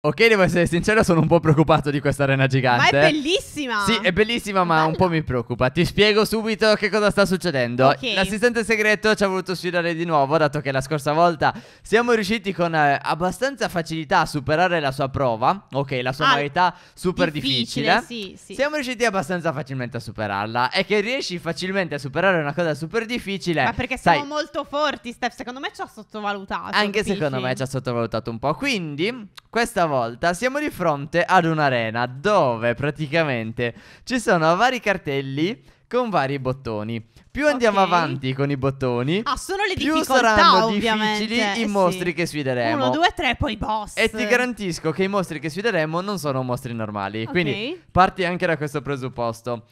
Ok, devo essere sincero, sono un po' preoccupato di questa arena gigante. Ma è bellissima! Sì, è bellissima, ma Bella. un po' mi preoccupa. Ti spiego subito che cosa sta succedendo. Okay. L'assistente segreto ci ha voluto sfidare di nuovo, dato che la scorsa volta siamo riusciti con eh, abbastanza facilità a superare la sua prova. Ok, la sua ah, varietà super difficile. difficile. Sì, sì. Siamo riusciti abbastanza facilmente a superarla. E che riesci facilmente a superare una cosa super difficile. Ma perché sai, siamo molto forti, Steph. Secondo me ci ha sottovalutato. Anche secondo me ci ha sottovalutato un po'. Quindi, questa volta siamo di fronte ad un'arena dove praticamente ci sono vari cartelli con vari bottoni. Più andiamo okay. avanti con i bottoni, ah, sono le più saranno difficili i eh, mostri sì. che sfideremo. Uno, due, tre, poi boss. E ti garantisco che i mostri che sfideremo non sono mostri normali. Okay. Quindi parti anche da questo presupposto.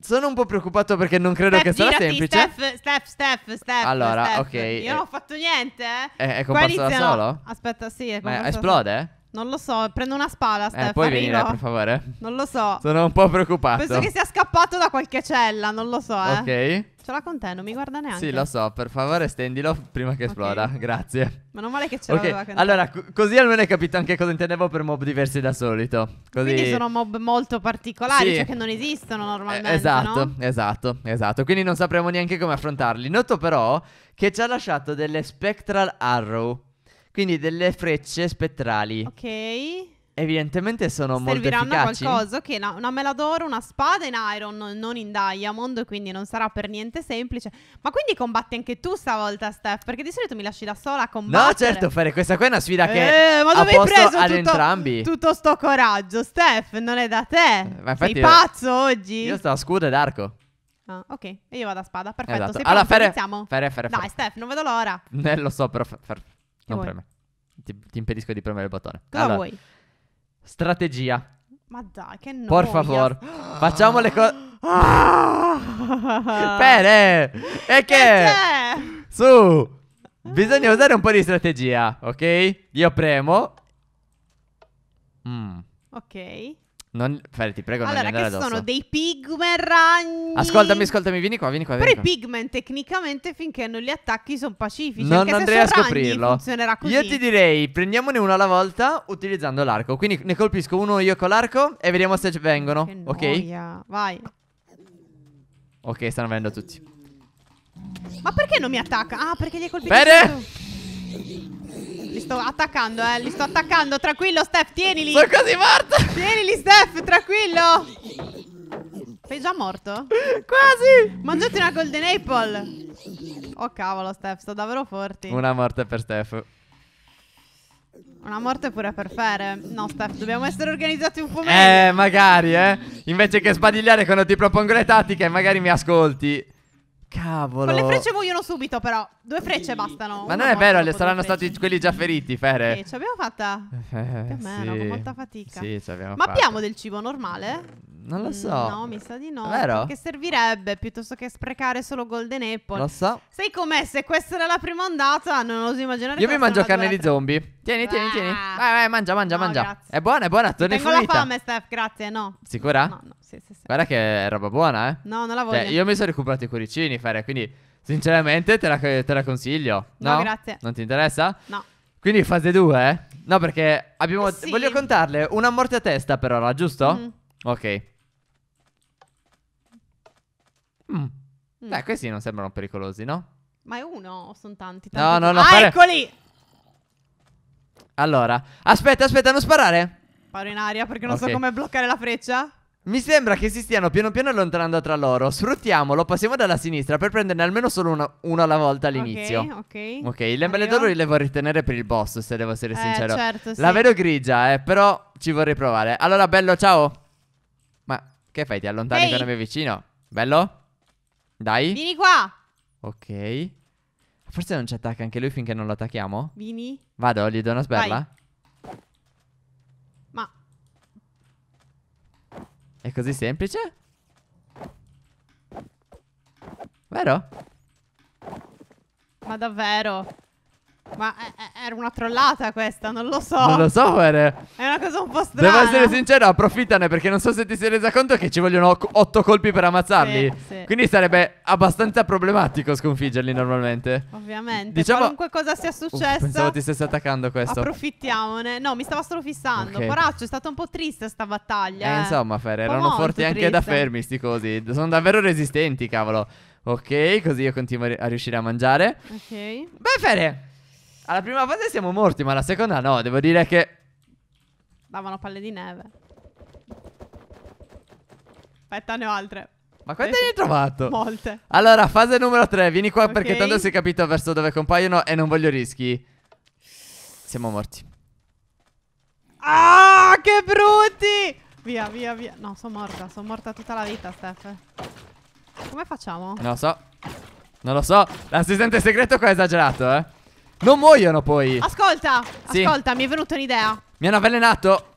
Sono un po' preoccupato perché non credo Steph, che sarà girati, semplice. Steph, Steph, Steph, Steph. Allora, Steph. ok. Io non ho fatto niente. Eh. eh è, è comparso da solo? Aspetta, sì, è comparso. Ma esplode? Non lo so, prendo una spada, Steph. Eh, puoi venire, per favore. Non lo so. Sono un po' preoccupato. Penso che sia scappato da qualche cella, non lo so, eh. Ok. Ce l'ha con te, non mi guarda neanche. Sì, lo so, per favore stendilo prima che esploda, okay. grazie. Ma non male che ce okay. l'aveva con te. Allora, così almeno hai capito anche cosa intendevo per mob diversi da solito. Così... Quindi sono mob molto particolari, sì. cioè che non esistono normalmente, eh, Esatto, no? esatto, esatto. Quindi non sapremo neanche come affrontarli. Noto però che ci ha lasciato delle spectral arrow. Quindi delle frecce spettrali. Ok. Evidentemente sono molto efficaci. Serviranno qualcosa, ok, una, una d'oro, una spada in Iron, non in Diamond, quindi non sarà per niente semplice. Ma quindi combatti anche tu stavolta, Steph, perché di solito mi lasci da sola a combattere. No, certo, fare questa qua è una sfida che eh, ma dove hai preso ad tutto, entrambi. tutto sto coraggio, Steph, non è da te. Eh, ma Sei pazzo oggi? Io sto a scudo ed arco. Ah, ok, e io vado a spada, perfetto. Esatto. Sei allora, pronto? Fere, Iniziamo. Fere, fere, fere. Dai, Steph, non vedo l'ora. Eh, lo so, però... Fere non vuoi? preme. Ti, ti, impedisco di premere il bottone. Cosa allora, vuoi? Strategia. Ma dai, che no. Por favor, facciamo le cose... Bene! E che? che Su! Bisogna usare un po' di strategia, ok? Io premo. Mm. Ok. Non... Fere, ti prego, allora, non gli andare addosso. Allora, che sono dei pigmen ragni. Ascoltami, ascoltami, vieni qua, vieni qua. Vieni Però qua. i pigmen tecnicamente finché non li attacchi sono pacifici. Non andrei a scoprirlo. funzionerà così. Io ti direi, prendiamone uno alla volta utilizzando l'arco. Quindi ne colpisco uno io con l'arco e vediamo se ci vengono. Che ok? Noia. Vai. Ok, stanno venendo tutti. Ma perché non mi attacca? Ah, perché li hai colpiti? Bene! sto attaccando, eh. Li sto attaccando. Tranquillo, Steph, tienili. Sono quasi morto. Tienili, Steph, tranquillo. Sei già morto? Quasi. Mangiati una Golden Apple. Oh, cavolo, Steph, sto davvero forte. Una morte per Steph. Una morte pure per Fere. No, Steph, dobbiamo essere organizzati un po' eh, meglio. Eh, magari, eh. Invece che sbadigliare quando ti propongo le tattiche, magari mi ascolti. Cavolo. Con le frecce muoiono subito, però. Due frecce bastano. Ma non è vero, saranno stati quelli già feriti, Fere. Ok, eh, ci abbiamo fatta. Eh, più o meno, sì. con molta fatica. Sì, ci abbiamo Ma fatta. abbiamo del cibo normale? Non lo mm, so. No, mi sa di no. Vero? Che servirebbe piuttosto che sprecare solo Golden Apple. Lo so. Sai com'è? Se questa era la prima ondata, non oso immaginare. Io mi mangio carne di zombie. Tieni, tieni, tieni. Ah. Vai, vai, mangia, mangia, no, mangia. Grazie. È buona, è buona. Torni con la fame, Steph. Grazie, no. Sicura? No, no. Sì, sì, sì. Guarda che è roba buona, eh. No, non la cioè, voglio. Cioè, io mi sono recuperato i cuoricini, Fere. Quindi, sinceramente, te la, te la consiglio. No? no, grazie. Non ti interessa? No. Quindi fase 2, eh? No, perché abbiamo. Sì. Voglio contarle una morte a testa per ora, giusto? Mm. Ok. Mm. Mm. Dai, questi non sembrano pericolosi, no? Ma è uno o sono tanti? tanti no, no, no. Ah, fare... eccoli! Allora, aspetta, aspetta, non sparare. Paro in aria perché non okay. so come bloccare la freccia. Mi sembra che si stiano piano piano allontanando tra loro. Sfruttiamolo, passiamo dalla sinistra per prenderne almeno solo una, una alla volta all'inizio. Ok, ok. Ok, le lembele d'oro le vorrei tenere per il boss, se devo essere eh, sincero. Certo, sì. La vedo grigia, eh, però ci vorrei provare. Allora, bello, ciao. Ma che fai? Ti allontani Ehi. quando mi vicino? Bello? Dai. Vieni qua. Ok. Forse non ci attacca anche lui finché non lo attacchiamo. Vieni. Vado, gli do una sberla. Vai. Ma. È così semplice? Vero? Ma davvero? Ma era una trollata questa, non lo so. Non lo so, Fere. È una cosa un po' strana. Devo essere sincero, approfittane perché non so se ti sei resa conto che ci vogliono otto colpi per ammazzarli. Sì, sì. Quindi sarebbe abbastanza problematico sconfiggerli normalmente. Ovviamente. Diciamo... Qualunque cosa sia successo. pensavo ti stessi attaccando questo. Approfittiamone. No, mi stava solo fissando. Okay. Poraccio, è stata un po' triste sta battaglia. Eh, eh. insomma, Fere, erano forti triste. anche da fermi sti cosi. Sono davvero resistenti, cavolo. Ok, così io continuo a riuscire a mangiare. Ok. Beh, Fere. Alla prima fase siamo morti, ma alla seconda no, devo dire che... Davano palle di neve. Aspetta, ne ho altre. Ma quante ne hai trovato? Molte. Allora, fase numero 3, vieni qua okay. perché tanto si è capito verso dove compaiono e non voglio rischi. Siamo morti. Ah, che brutti! Via, via, via. No, sono morta, sono morta tutta la vita, Steph. Come facciamo? Non lo so. Non lo so. L'assistente segreto qua è esagerato, eh. Non muoiono poi. Ascolta, sì. ascolta, mi è venuta un'idea. Mi hanno avvelenato.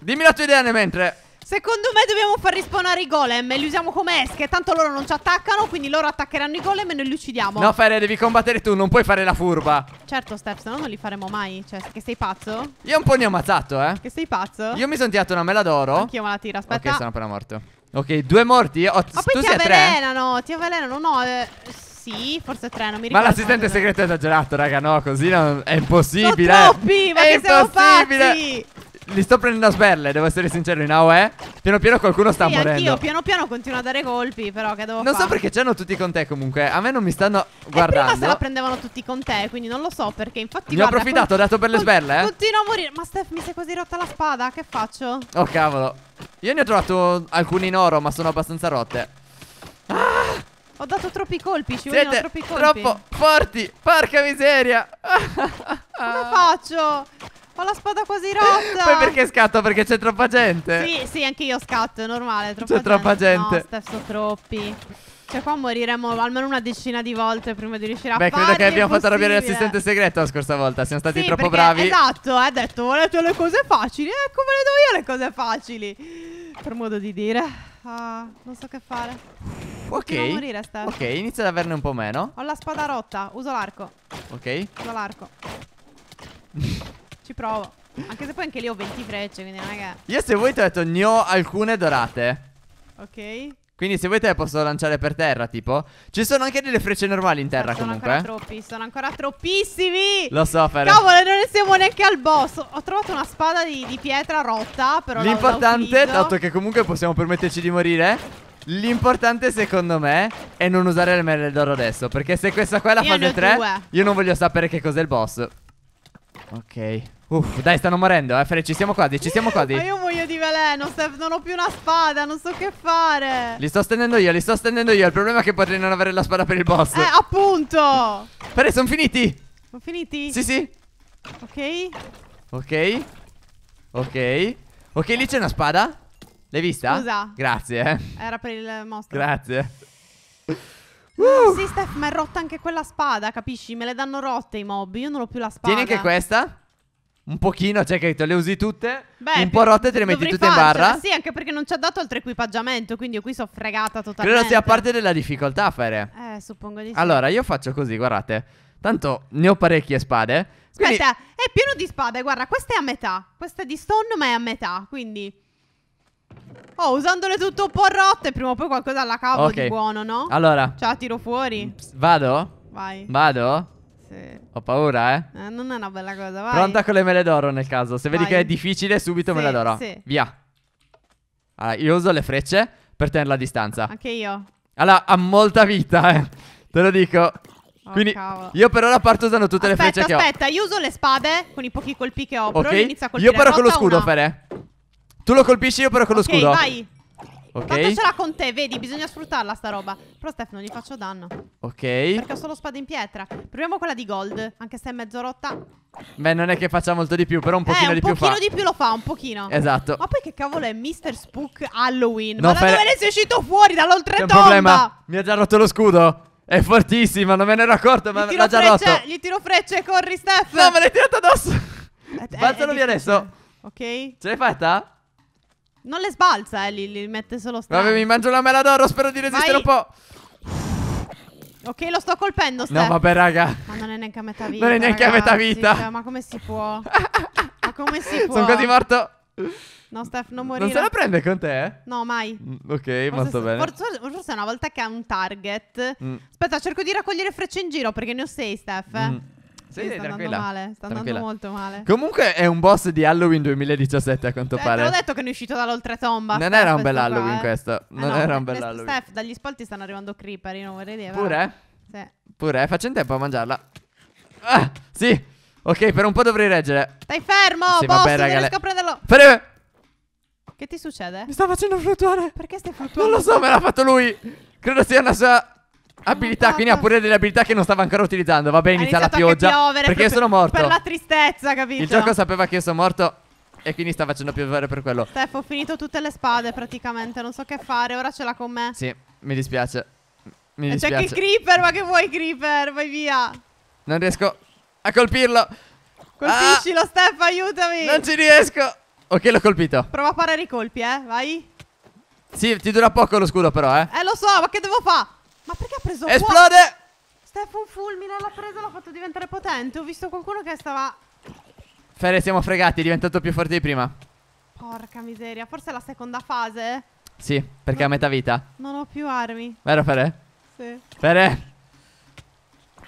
Dimmi la tua idea nel mentre. Secondo me dobbiamo far rispawnare i golem e li usiamo come esche. Tanto loro non ci attaccano, quindi loro attaccheranno i golem e noi li uccidiamo. No, Fere, devi combattere tu, non puoi fare la furba. Certo, Se no, non li faremo mai. Cioè, che sei pazzo? Io un po' ne ho ammazzato, eh. Che sei pazzo? Io mi sono tirato una mela d'oro. Anch'io me la tiro, aspetta. Ok, sono appena morto. Ok, due morti. Ho, Ma poi ti avvelenano, ti avvelenano. No, eh, sì, forse tre, non mi ricordo. Ma l'assistente segreto è esagerato, raga, no, così non... è impossibile. Sono troppi, ma è impossibile. Li sto prendendo a sberle, devo essere sincero, in AOE eh. Piano piano qualcuno sta sì, morendo Io piano piano continuo a dare colpi, però che devo Non fare? so perché c'erano tutti con te comunque A me non mi stanno guardando eh, prima se la prendevano tutti con te, quindi non lo so perché infatti Ne ho approfittato, ho dato per le sberle eh. Continuo a morire Ma Steph, mi sei quasi rotta la spada, che faccio? Oh cavolo Io ne ho trovato alcuni in oro, ma sono abbastanza rotte Ah ho dato troppi colpi, ci Siete vogliono troppi colpi. troppo forti. Porca miseria. Come faccio? Ho la spada quasi rotta. Poi perché scatto? Perché c'è troppa gente. Sì, sì, anche io scatto, è normale. C'è troppa gente. No, stesso troppi. Cioè qua moriremo almeno una decina di volte prima di riuscire a Beh, Beh, credo che abbiamo fatto arrabbiare l'assistente segreto la scorsa volta Siamo stati sì, troppo perché, bravi Esatto, ha detto volete le cose facili Ecco, eh, ve le do io le cose facili Per modo di dire ah, Non so che fare Ok. Non morire, Steph. Ok, inizia ad averne un po' meno. Ho la spada rotta, uso l'arco. Ok. Uso l'arco. Ci provo. Anche se poi anche lì ho 20 frecce, quindi non è che... Io se vuoi ti ho detto ne ho alcune dorate. Ok. Quindi se vuoi te le posso lanciare per terra, tipo. Ci sono anche delle frecce normali in terra, sì, sono comunque. Sono ancora eh? troppi, sono ancora troppissimi. Lo so, Fer. Cavolo, non ne siamo neanche al boss. Ho trovato una spada di, di pietra rotta, però L'importante, dato che comunque possiamo permetterci di morire, L'importante secondo me è non usare le merle d'oro adesso Perché se questa qua è la io fase 3 Io non voglio sapere che cos'è il boss Ok Uff, dai, stanno morendo, eh, Fred, ci siamo quasi, ci siamo quasi. Ma io muoio di veleno, Steph, non ho più una spada, non so che fare. Li sto stendendo io, li sto stendendo io, il problema è che potrei non avere la spada per il boss. Eh, appunto. Fred, sono finiti. Sono finiti? Sì, sì. Ok. Ok. Ok. Ok, lì c'è una spada. L'hai vista? Scusa. Grazie. Eh. Era per il mostro. Grazie. Uh. Sì, Steph, ma è rotta anche quella spada, capisci? Me le danno rotte i mob. Io non ho più la spada. Tieni anche questa. Un pochino, cioè che te le usi tutte. Beh, un po' rotte te le metti tutte farcela. in barra. Sì, anche perché non ci ha dato altro equipaggiamento, quindi io qui sono fregata totalmente. Credo sia parte della difficoltà a fare. Eh, suppongo di sì. Allora, io faccio così, guardate. Tanto ne ho parecchie spade. Quindi... è pieno di spade, guarda, questa è a metà. Questa è di stone, ma è a metà, quindi... Oh, usandole tutto un po' rotte, prima o poi qualcosa alla cavo okay. di buono, no? Allora. Ciao, tiro fuori. vado? Vai. Vado? Sì. Ho paura, eh? eh? Non è una bella cosa, vai. Pronta con le mele d'oro nel caso. Se vai. vedi che è difficile, subito sì, me la darò. Sì. Via. Allora, io uso le frecce per tenerla a distanza. Anche io. Allora, ha molta vita, eh. Te lo dico. Oh, Quindi cavolo. io per ora parto usando tutte aspetta, le frecce aspetta. che ho. Aspetta, io uso le spade con i pochi colpi che ho. Ok. Però inizio a Io però con lo scudo, una. Fere. Tu lo colpisci io però con okay, lo scudo. vai. Ok. Tanto ce l'ha con te, vedi, bisogna sfruttarla sta roba. Però Steph non gli faccio danno. Ok. Perché ho solo spada in pietra. Proviamo quella di gold, anche se è mezzo rotta. Beh, non è che faccia molto di più, però un eh, pochino eh, un di più fa. Un pochino di più lo fa, un pochino. Esatto. Ma poi che cavolo è Mr. Spook Halloween? No, Ma da fai... dove ne sei uscito fuori dall'oltretomba? C'è problema. Mi ha già rotto lo scudo. È fortissima, non me ne ero accorto, ma l'ha già rotto. Gli tiro frecce, corri Steph. No, me l'hai tirato addosso. Eh, eh, Balzalo via adesso. Ok. Ce l'hai fatta? Non le sbalza, eh, li, li mette solo strani. Vabbè, mi mangio la mela d'oro, spero di resistere Vai. un po'. Ok, lo sto colpendo, Steph. No, vabbè, raga. Ma non è neanche a metà vita, Non è neanche ragazzi. a metà vita. Cioè, ma come si può? ma come si può? Sono quasi morto. No, Steph, non morire. Non se la prende con te? No, mai. Mm, ok, molto bene. Forse, forse, una volta che ha un target. Mm. Aspetta, cerco di raccogliere frecce in giro perché ne ho sei, Steph. Mm. Sì, sta andando male, sta andando molto male. Comunque è un boss di Halloween 2017 a quanto eh, pare. Te l'ho detto che ne è uscito dall'oltretomba. Non Steph, era un bel Halloween eh. questo. Ah, non eh no, era un bel Halloween. Steph, dagli spalti stanno arrivando creeper, io non vorrei dire. Pure? Sì. Pure, faccio in tempo a mangiarla. Ah, sì. Ok, per un po' dovrei reggere. Stai fermo, sì, boss, vabbè, raga, non riesco a prenderlo. Fermo. Che ti succede? Mi sta facendo fluttuare. Perché stai fluttuando? Non lo so, me l'ha fatto lui. Credo sia una sua abilità, ah, quindi ha ah. pure delle abilità che non stava ancora utilizzando. Vabbè, inizia la pioggia. Piovere, perché io sono morto. Per la tristezza, capito? Il gioco sapeva che io sono morto. E quindi sta facendo piovere per quello. Steph, ho finito tutte le spade praticamente. Non so che fare. Ora ce l'ha con me. Sì, mi dispiace. Mi dispiace. C'è anche il creeper, ma che vuoi, creeper? Vai via. Non riesco a colpirlo. Colpiscilo, ah, Steph, aiutami. Non ci riesco. Ok, l'ho colpito. Prova a parare i colpi, eh. Vai. Sì, ti dura poco lo scudo, però, eh. Eh, lo so, ma che devo fare? Ma perché ha preso Esplode! Fuoco? Stefan fulmine l'ha preso, e l'ha fatto diventare potente. Ho visto qualcuno che stava... Fere, siamo fregati, è diventato più forte di prima. Porca miseria, forse è la seconda fase? Sì, perché ha metà vita. Non ho più armi. Vero Fere? Sì. Fere!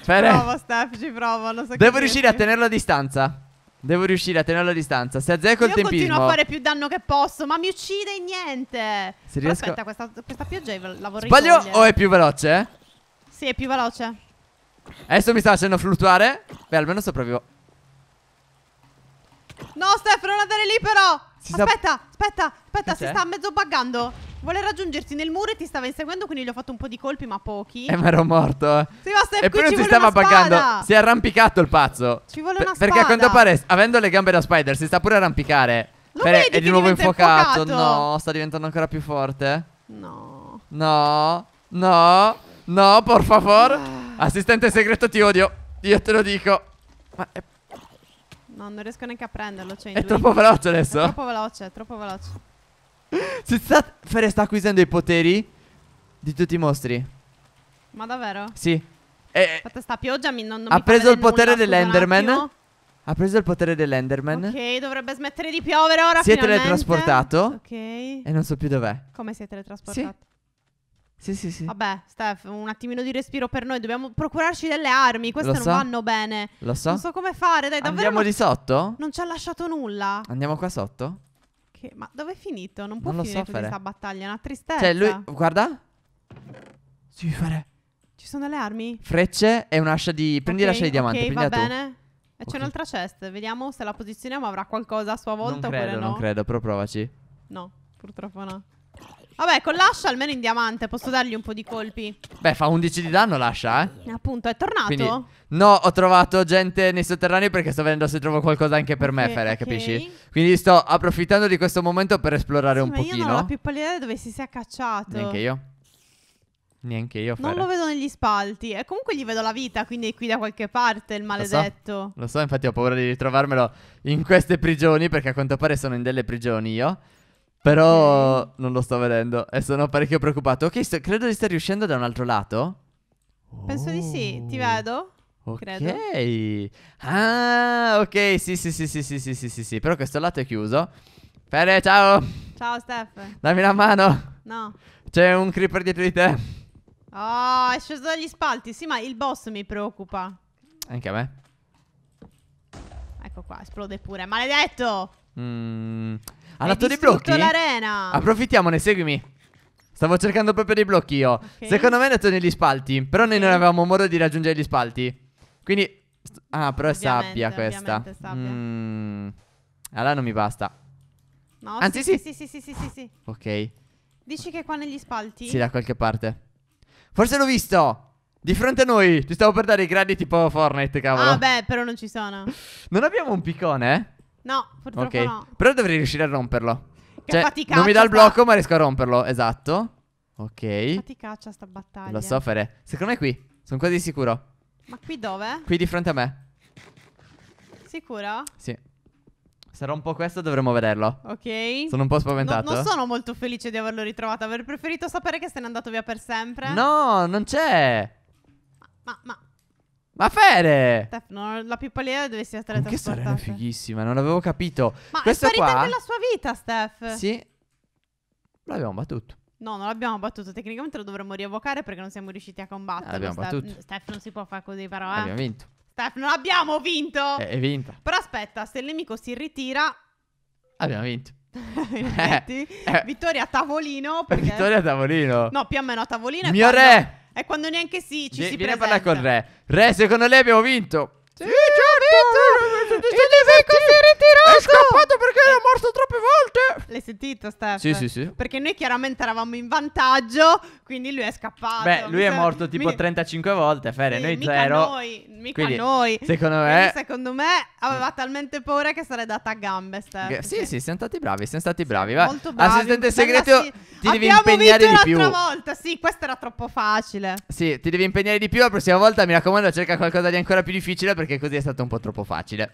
Fere! Ci provo, Steph, ci provo. So Devo riesci. riuscire a tenerlo a distanza. Devo riuscire a tenere la distanza. Se azzecco Io il tempismo. Io continuo a fare più danno che posso, ma mi uccide in niente. Se riesco... Aspetta, questa, questa pioggia la vorrei Sbaglio togliere. o è più veloce? Sì, è più veloce. Adesso mi sta facendo fluttuare. Beh, almeno sopravvivo. No, Steph, non andare lì però. Aspetta, sta... aspetta, aspetta, aspetta, si sta mezzo buggando. Vuole raggiungerti nel muro e ti stava inseguendo, quindi gli ho fatto un po' di colpi, ma pochi. E eh, ma ero morto. Eh. Sì, ma Steph, e poi non si stava pagando. Si è arrampicato il pazzo. Ci vuole una P spada. Perché a quanto pare, avendo le gambe da spider, si sta pure arrampicare. Lo Beh, cioè, è di nuovo infuocato. infuocato. No, sta diventando ancora più forte. No. No. No. No, por favor. Ah. Assistente segreto, ti odio. Io te lo dico. Ma è... No, non riesco neanche a prenderlo. Cioè è troppo veloce adesso. È troppo veloce, è troppo veloce. Si sta acquisendo i poteri di tutti i mostri. Ma davvero? Sì. E eh, Fatta sta pioggia mi, non, non ha mi preso il potere dell'Enderman. Ha preso il potere dell'Enderman. Ok, dovrebbe smettere di piovere ora. Si è teletrasportato. Ok. E non so più dov'è. Come si è teletrasportato? Sì. Sì, sì, sì. Vabbè, Steph, un attimino di respiro per noi. Dobbiamo procurarci delle armi. Queste Lo non vanno bene. Lo so. Non so come fare. Dai, davvero. Andiamo non... di sotto? Non ci ha lasciato nulla. Andiamo qua sotto? Che... Ma dove è finito? Non può non finire so questa battaglia, è una tristezza. Cioè, lui, guarda. Si fare. Ci sono delle armi? Frecce e un'ascia di... Prendi okay, l'ascia di diamante, okay, prendila va tu. bene. E okay. c'è un'altra chest, vediamo se la posizioniamo avrà qualcosa a sua volta credo, oppure no. Non credo, però provaci. No, purtroppo no. Vabbè, con l'ascia almeno in diamante posso dargli un po' di colpi. Beh, fa 11 di danno l'ascia, eh. eh. Appunto, è tornato? Quindi, no, ho trovato gente nei sotterranei perché sto vedendo se trovo qualcosa anche per okay, me, Fere, okay. capisci? Quindi sto approfittando di questo momento per esplorare sì, un ma pochino. Ma io non ho più pallida dove si sia cacciato. Neanche io. Neanche io, Fere. Non lo vedo negli spalti. E comunque gli vedo la vita, quindi è qui da qualche parte il maledetto. Lo so, lo so infatti ho paura di ritrovarmelo in queste prigioni perché a quanto pare sono in delle prigioni io. Però non lo sto vedendo e sono parecchio preoccupato. Ok, sto, credo di stare riuscendo da un altro lato. Penso oh. di sì, ti oh. vedo. Ok. Credo. Ah, ok, sì, sì, sì, sì, sì, sì, sì, sì, sì. Però questo lato è chiuso. Fede, ciao. Ciao, Steph. Dammi la mano. No. C'è un creeper dietro di te. Oh, è sceso dagli spalti. Sì, ma il boss mi preoccupa. Anche a me. Ecco qua, esplode pure. Maledetto! Mm, ha dato dei blocchi? l'arena. Approfittiamone, seguimi. Stavo cercando proprio dei blocchi io. Oh. Okay. Secondo me è andato negli spalti. Però okay. noi non avevamo modo di raggiungere gli spalti. Quindi. Ah, però è sabbia questa. È sabbia. Mm. Allora non mi basta. No, Anzi, sì, sì. Sì, sì, sì, sì, sì. Ok. Dici che è qua negli spalti? Sì, da qualche parte. Forse l'ho visto. Di fronte a noi, ti stavo per dare i gradi tipo Fortnite, cavolo. Ah beh, però non ci sono. non abbiamo un piccone, eh? No, purtroppo okay. no. Però dovrei riuscire a romperlo. Che cioè, Non mi dà il blocco, sta... ma riesco a romperlo. Esatto. Ok. Che Faticaccia sta battaglia. Lo so fare. Secondo me è qui. Sono quasi sicuro. Ma qui dove? Qui di fronte a me. Sicuro? Sì. Se rompo questo dovremmo vederlo. Ok. Sono un po' spaventato. No, non sono molto felice di averlo ritrovato. Avrei preferito sapere che se n'è andato via per sempre. No, non c'è. Ma, ma, ma, ma Fere! No, la pallida deve essere teletrasportata. Che sorella fighissima, non l'avevo capito. Ma Questa è sparita qua... anche la sua vita, Steph. Sì. L'abbiamo battuto. No, non l'abbiamo battuto. Tecnicamente lo dovremmo rievocare perché non siamo riusciti a combattere. L'abbiamo Steph. battuto. Steph non si può fare così, però. Eh. Abbiamo vinto. Steph, non abbiamo vinto. È, eh, è vinta. Però aspetta, se il nemico si ritira. Abbiamo vinto. Eh, eh. Vittoria a tavolino. Perché... Vittoria a tavolino. No, più o meno a tavolino. Mio quando... re! È quando neanche si ci v- si viene presenta. a parlare con Re. Re, secondo lei abbiamo vinto? Sì, ci certo! Sì, certo. Sì, certo. Sì, certo. giusto, Steph? Sì, sì, sì. Perché noi chiaramente eravamo in vantaggio, quindi lui è scappato. Beh, lui è morto tipo mi... 35 volte, Fere, sì, noi mica zero. Noi, mica quindi, noi. Secondo me... secondo me aveva talmente paura che sarei data a gambe, Steph. G- sì, sì, siamo stati bravi, siamo stati bravi. va. Molto bravi. Assistente segreto, sì. ti devi impegnare di più. volta, sì, questo era troppo facile. Sì, ti devi impegnare di più, la prossima volta mi raccomando cerca qualcosa di ancora più difficile perché così è stato un po' troppo facile.